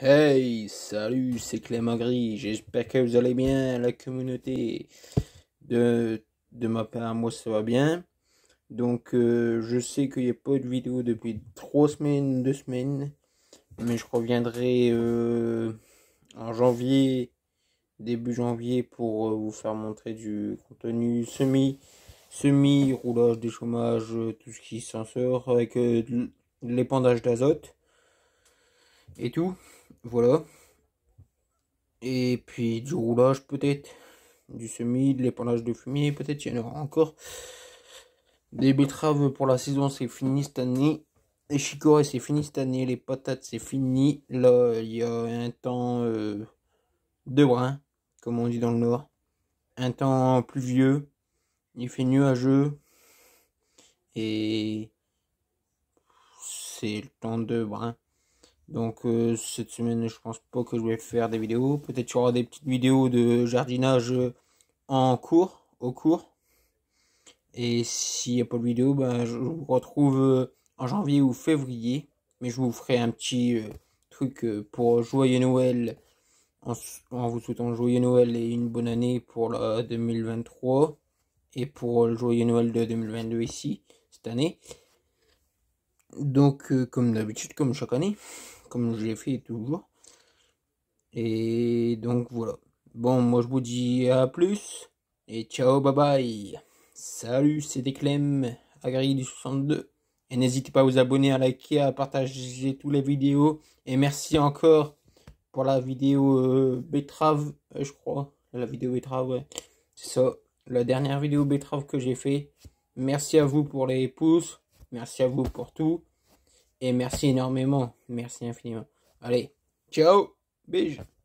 Hey, salut, c'est Clément Gris. J'espère que vous allez bien, la communauté. De, de ma part, moi, ça va bien. Donc, euh, je sais qu'il n'y a pas de vidéo depuis trois semaines, deux semaines. Mais je reviendrai euh, en janvier, début janvier, pour euh, vous faire montrer du contenu semi, semi, roulage des tout ce qui s'en sort, avec l'épandage d'azote et tout. Voilà. Et puis du roulage peut-être, du semis, de l'épandage de fumier, peut-être il y en aura encore. Des betteraves pour la saison, c'est fini cette année. Les chicorées, c'est fini cette année. Les patates, c'est fini. Là, il y a un temps euh, de brun, comme on dit dans le nord. Un temps pluvieux. Il fait nuageux. Et c'est le temps de brun. Donc euh, cette semaine, je pense pas que je vais faire des vidéos. Peut-être qu'il y aura des petites vidéos de jardinage en cours, au cours. Et s'il n'y a pas de vidéo, ben, je vous retrouve euh, en janvier ou février. Mais je vous ferai un petit euh, truc pour joyeux Noël. En, en, vous souhaitant joyeux Noël et une bonne année pour la 2023. Et pour le joyeux Noël de 2022 ici, cette année. Donc, euh, comme d'habitude, comme chaque année, comme j'ai fait toujours. Et donc voilà. Bon, moi je vous dis à plus. Et ciao, bye bye. Salut, c'était Clem, Agri du 62. Et n'hésitez pas à vous abonner, à liker, à partager toutes les vidéos. Et merci encore pour la vidéo euh, betterave, euh, je crois. La vidéo betterave, C'est ça, la dernière vidéo betterave que j'ai fait. Merci à vous pour les pouces. Merci à vous pour tout. Et merci énormément. Merci infiniment. Allez, ciao. Bisous.